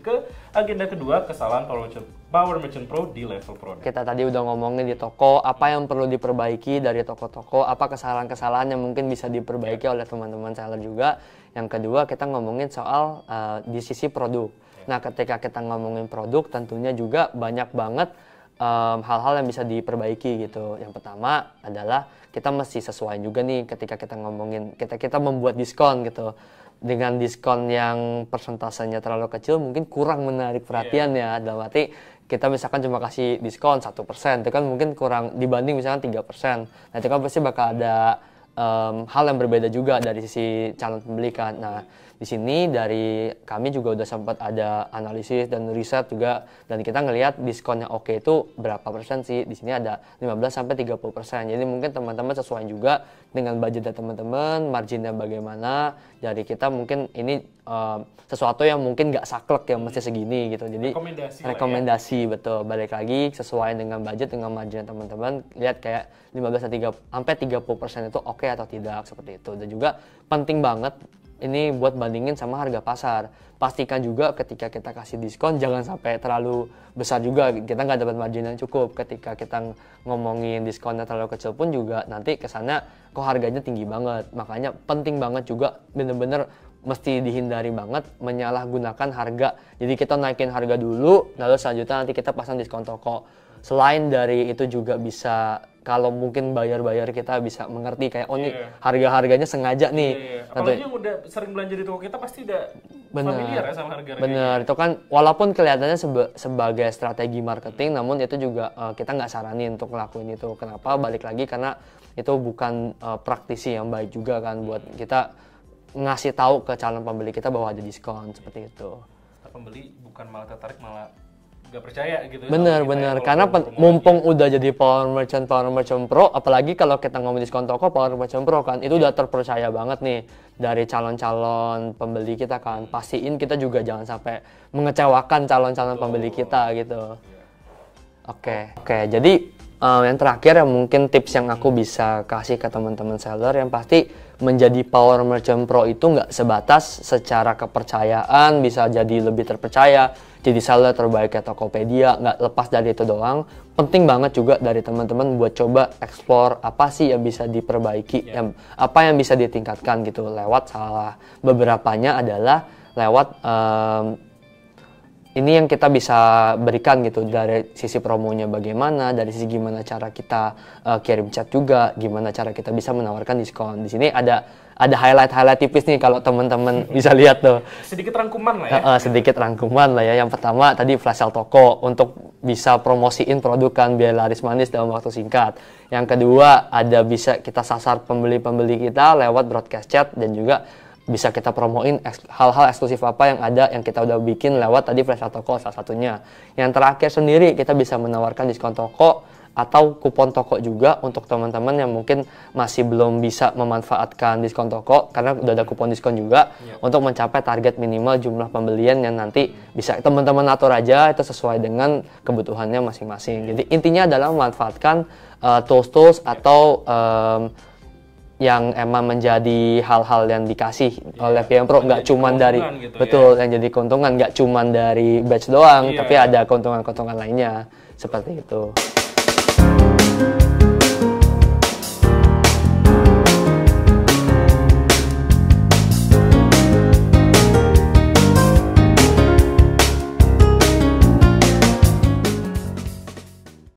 ke agenda kedua, kesalahan Power Merchant, Power Merchant Pro di level produk. Kita tadi udah ngomongin di toko, apa yang perlu diperbaiki dari toko-toko, apa kesalahan-kesalahan yang mungkin bisa diperbaiki yeah. oleh teman-teman seller juga. Yang kedua, kita ngomongin soal uh, di sisi produk. Yeah. Nah, ketika kita ngomongin produk, tentunya juga banyak banget hal-hal um, yang bisa diperbaiki gitu. Yang pertama adalah kita mesti sesuai juga nih ketika kita ngomongin kita kita membuat diskon gitu. Dengan diskon yang persentasenya terlalu kecil mungkin kurang menarik iya. perhatian yeah. ya dalam arti kita misalkan cuma kasih diskon satu persen itu kan mungkin kurang dibanding misalkan tiga persen nah itu kan pasti bakal ada um, hal yang berbeda juga dari sisi calon pembeli kan nah di sini dari kami juga udah sempat ada analisis dan riset juga dan kita ngelihat diskonnya yang oke itu berapa persen sih di sini ada 15 sampai 30 persen jadi mungkin teman-teman sesuai juga dengan budgetnya teman-teman marginnya bagaimana dari kita mungkin ini uh, sesuatu yang mungkin nggak saklek yang mesti segini gitu jadi rekomendasi, ya. rekomendasi ya. betul balik lagi sesuai dengan budget dengan margin teman-teman lihat kayak 15 sampai 30 persen itu oke okay atau tidak seperti itu dan juga penting banget ini buat bandingin sama harga pasar. Pastikan juga ketika kita kasih diskon jangan sampai terlalu besar juga. Kita nggak dapat margin yang cukup. Ketika kita ngomongin diskonnya terlalu kecil pun juga nanti kesana kok harganya tinggi banget. Makanya penting banget juga bener-bener mesti dihindari banget menyalahgunakan harga. Jadi kita naikin harga dulu, lalu selanjutnya nanti kita pasang diskon toko. Selain dari itu juga bisa kalau mungkin bayar-bayar kita bisa mengerti kayak oh yeah. Iya. harga-harganya sengaja iya, nih. Yeah, yeah. Apalagi yang udah sering belanja di toko kita pasti udah bener, familiar ya sama harga-harganya. Bener, itu kan walaupun kelihatannya seba sebagai strategi marketing, hmm. namun itu juga uh, kita nggak saranin untuk ngelakuin itu. Kenapa? Balik lagi karena itu bukan uh, praktisi yang baik juga kan buat kita ngasih tahu ke calon pembeli kita bahwa ada diskon seperti itu. Pembeli bukan malah tertarik malah gak percaya gitu. Bener ya, bener ya, karena pen- mumpung aja. udah jadi power merchant power merchant pro, apalagi kalau kita ngomong diskon toko power merchant pro kan itu udah terpercaya banget nih dari calon-calon pembeli kita kan. Hmm. Pastiin kita juga jangan sampai mengecewakan calon-calon pembeli kita gitu. Iya. Oke yeah. oke okay, jadi Uh, yang terakhir yang mungkin tips yang aku bisa kasih ke teman-teman seller yang pasti menjadi power merchant pro itu nggak sebatas secara kepercayaan bisa jadi lebih terpercaya jadi seller terbaiknya Tokopedia nggak lepas dari itu doang penting banget juga dari teman-teman buat coba explore apa sih yang bisa diperbaiki yeah. yang apa yang bisa ditingkatkan gitu lewat salah beberapanya adalah lewat um, ini yang kita bisa berikan gitu dari sisi promonya bagaimana, dari sisi gimana cara kita uh, kirim chat juga, gimana cara kita bisa menawarkan diskon. Di sini ada ada highlight-highlight tipis nih kalau teman-teman bisa lihat tuh. Sedikit rangkuman lah ya. Uh, uh, sedikit rangkuman lah ya. Yang pertama tadi flash sale toko untuk bisa promosiin produk kan biar laris manis dalam waktu singkat. Yang kedua ada bisa kita sasar pembeli-pembeli kita lewat broadcast chat dan juga bisa kita promoin hal-hal eksklusif apa yang ada yang kita udah bikin lewat tadi flash toko salah satunya. Yang terakhir sendiri kita bisa menawarkan diskon toko atau kupon toko juga untuk teman-teman yang mungkin masih belum bisa memanfaatkan diskon toko karena udah ada kupon diskon juga ya. untuk mencapai target minimal jumlah pembelian yang nanti bisa teman-teman atur aja itu sesuai dengan kebutuhannya masing-masing. Jadi intinya adalah memanfaatkan uh, tools-tools atau um, yang emang menjadi hal-hal yang dikasih yeah. oleh PM Pro nggak cuman dari gitu, ya. betul ya. yang jadi keuntungan nggak cuman dari batch doang yeah. tapi ada keuntungan-keuntungan lainnya seperti itu.